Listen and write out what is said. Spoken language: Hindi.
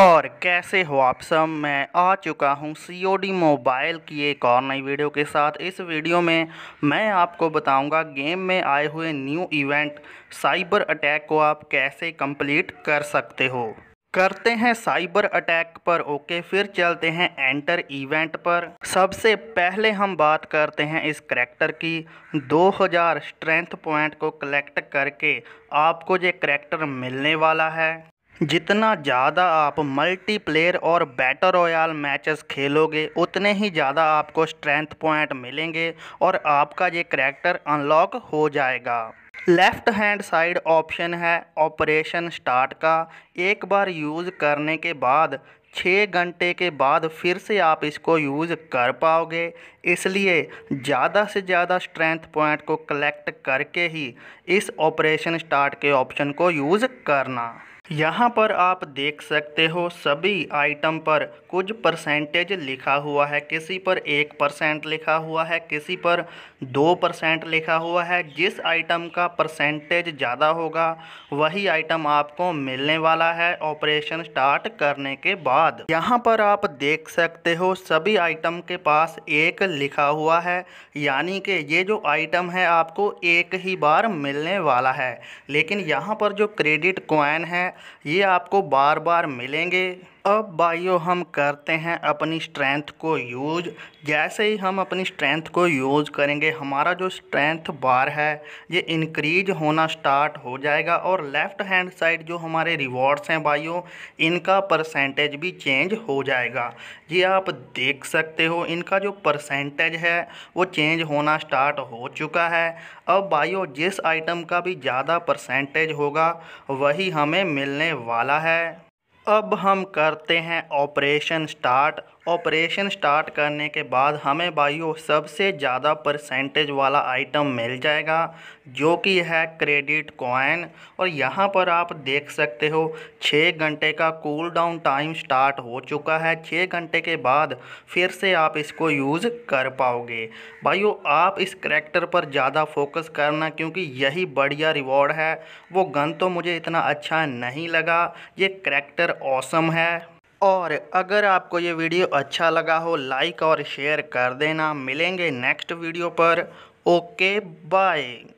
और कैसे हो आप सब मैं आ चुका हूँ सी मोबाइल की एक और नई वीडियो के साथ इस वीडियो में मैं आपको बताऊंगा गेम में आए हुए न्यू इवेंट साइबर अटैक को आप कैसे कंप्लीट कर सकते हो करते हैं साइबर अटैक पर ओके फिर चलते हैं एंटर इवेंट पर सबसे पहले हम बात करते हैं इस करैक्टर की 2000 स्ट्रेंथ पॉइंट को कलेक्ट करके आपको ये करैक्टर मिलने वाला है जितना ज़्यादा आप मल्टीप्लेयर और बैटर रॉयल मैचेस खेलोगे उतने ही ज़्यादा आपको स्ट्रेंथ पॉइंट मिलेंगे और आपका ये करैक्टर अनलॉक हो जाएगा लेफ़्ट हैंड साइड ऑप्शन है ऑपरेशन स्टार्ट का एक बार यूज़ करने के बाद छः घंटे के बाद फिर से आप इसको यूज़ कर पाओगे इसलिए ज़्यादा से ज़्यादा स्ट्रेंथ पॉइंट को कलेक्ट करके ही इस ऑपरेशन स्टार्ट के ऑप्शन को यूज़ करना यहाँ पर आप देख सकते हो सभी आइटम पर कुछ परसेंटेज लिखा हुआ है किसी पर एक परसेंट लिखा हुआ है किसी पर दो परसेंट लिखा हुआ है जिस आइटम का परसेंटेज ज़्यादा होगा वही आइटम आपको मिलने वाला है ऑपरेशन स्टार्ट करने के बाद यहाँ पर आप देख सकते हो सभी आइटम के पास एक लिखा हुआ है यानी कि ये जो आइटम है आपको एक ही बार मिलने वाला है लेकिन यहाँ पर जो क्रेडिट क्वन है ये आपको बार बार मिलेंगे अब भाइयों हम करते हैं अपनी स्ट्रेंथ को यूज जैसे ही हम अपनी स्ट्रेंथ को यूज करेंगे हमारा जो स्ट्रेंथ बार है ये इंक्रीज होना स्टार्ट हो जाएगा और लेफ़्ट हैंड साइड जो हमारे रिवॉर्ड्स हैं भाइयों इनका परसेंटेज भी चेंज हो जाएगा ये आप देख सकते हो इनका जो परसेंटेज है वो चेंज होना स्टार्ट हो चुका है अब भाइयों जिस आइटम का भी ज़्यादा परसेंटेज होगा वही हमें मिलने वाला है अब हम करते हैं ऑपरेशन स्टार्ट ऑपरेशन स्टार्ट करने के बाद हमें भाइयों सबसे ज़्यादा परसेंटेज वाला आइटम मिल जाएगा जो कि है क्रेडिट कॉइन और यहाँ पर आप देख सकते हो छः घंटे का कूल डाउन टाइम स्टार्ट हो चुका है छः घंटे के बाद फिर से आप इसको यूज़ कर पाओगे भाइयों आप इस करेक्टर पर ज़्यादा फोकस करना क्योंकि यही बढ़िया रिवॉर्ड है वो गन तो मुझे इतना अच्छा नहीं लगा ये करेक्टर औसम है और अगर आपको ये वीडियो अच्छा लगा हो लाइक और शेयर कर देना मिलेंगे नेक्स्ट वीडियो पर ओके बाय